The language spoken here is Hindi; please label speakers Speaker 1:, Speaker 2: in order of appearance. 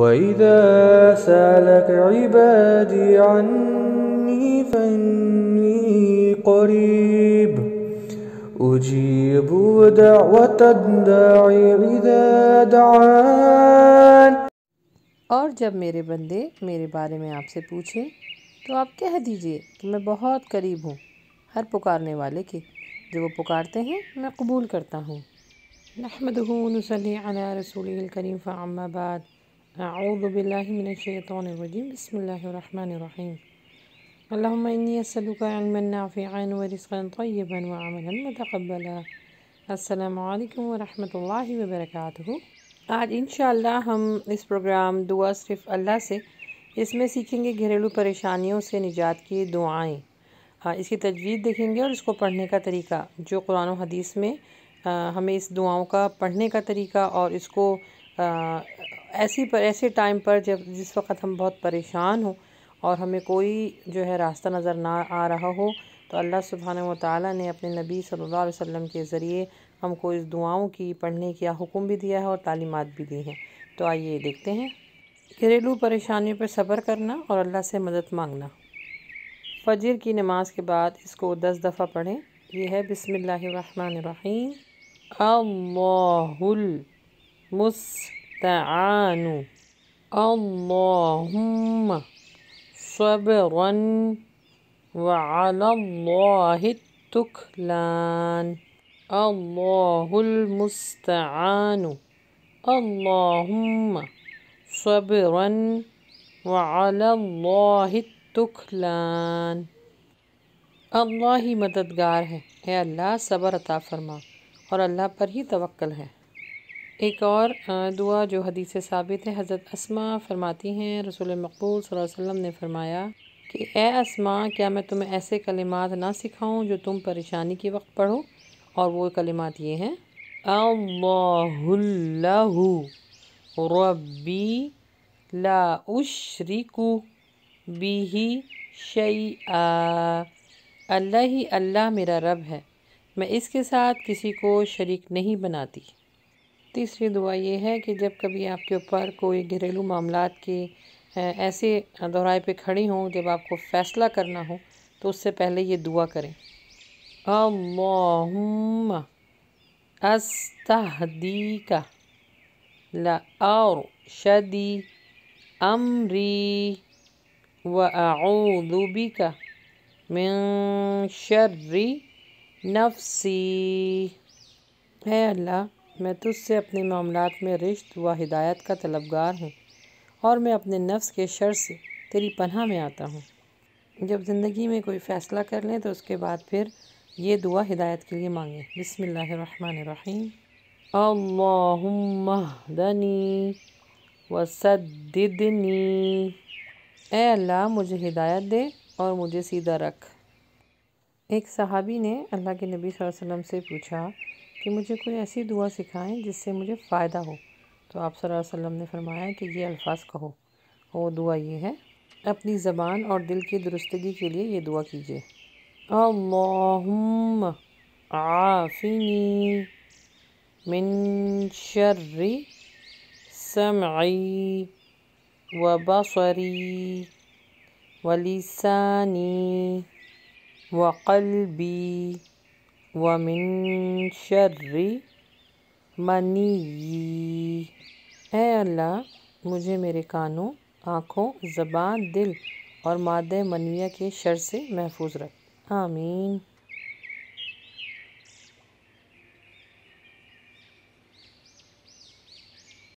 Speaker 1: وإذا سألك عبادي عني فإني قريب أجيب دعوة الداع إذا دعان اور جب میرے بندے میرے بارے میں آپ سے پوچھیں تو آپ کہہ دیجئے کہ میں بہت قریب ہوں ہر پکارنے والے کے جو وہ پکارتے ہیں میں قبول کرتا ہوں نحمده نصلي على رسوله الكريم فعما بعد نافعا ورزقا طيبا وعملا متقبلا السلام عليكم ورحمة الله وبركاته आज इन हम इस प्रोग्राम दुआ सिर्फ अल्लाह से इसमें सीखेंगे घरेलू परेशानियों से निजात की दुआएं हाँ इसकी तजवीज़ देखेंगे और इसको पढ़ने का तरीका जो कुरान हदीस में हमें इस दुआओं का पढ़ने का तरीका और इसको ऐसी पर ऐसे टाइम पर जब जिस वक्त हम बहुत परेशान हों और हमें कोई जो है रास्ता नज़र ना आ रहा हो तो अल्लाह सुबहान वाली ने अपने नबी सल्लल्लाहु अलैहि वसल्लम के ज़रिए हमको इस दुआओं की पढ़ने का हुक्म भी दिया है और तालीमत भी दी हैं तो आइए देखते हैं घरेलू परेशानियों पर सब्र करना और अल्लाह से मदद मांगना फजर की नमाज़ के बाद इसको दस दफ़ा पढ़ें यह है बिसमीम अल्लाहुल المستعان اللهم صبرا وعلى الله التكلان الله المستعان اللهم صبرا وعلى الله التكلان الله مددگار ہے اے اللہ صبر عطا فرما اور اللہ پر ہی ही ہے एक और दुआ जो हदीस साबित है हज़रत असमा फरमाती हैं रसूल मकबूल वसल्लम ने फरमाया कि ए असमा क्या मैं तुम्हें ऐसे कलिमात ना सिखाऊं जो तुम परेशानी के वक्त पढ़ो और वो कलिमात ये हैं अल्लाहु ला उशरिकु बिही शई अल्लाह ही अल्लाह मेरा रब है मैं इसके साथ किसी को शरीक नहीं बनाती तीसरी दुआ ये है कि जब कभी आपके ऊपर कोई घरेलू मामला के ऐसे दौराए पे खड़ी हों जब आपको फ़ैसला करना हो तो उससे पहले ये दुआ करें अस्तहदी का ला और शदी अमरी व आऊदुबिका का शर्री नफसी है अल्लाह मैं तुझसे अपने मामलों में रिश्त व हिदायत का तलबगार हूँ और मैं अपने नफ्स के शर से तेरी पनह में आता हूँ जब ज़िंदगी में कोई फ़ैसला कर लें तो उसके बाद फिर ये दुआ हिदायत के लिए मांगें बसमीम अल्लाहदनी वसदनी ए अल्लाह मुझे हिदायत दे और मुझे सीधा रख एक सहाबी ने अल्लाह के नबी वसल्लम से पूछा कि मुझे कोई ऐसी दुआ सिखाएं जिससे मुझे फ़ायदा हो तो आप सल्लल्लाहु अलैहि वसल्लम ने फरमाया कि ये अल्फाज कहो वो दुआ ये है अपनी ज़बान और दिल की दुरुस्तगी के लिए ये दुआ कीजिए अल्लाहुम आफिनी मिन शर्री समई व बसरी व लिसानी व कल्बी वमिन शर्री मनी ए अल्लाह मुझे मेरे कानों आँखों ज़बान दिल और माद मनिया के शर से महफूज रख आमीन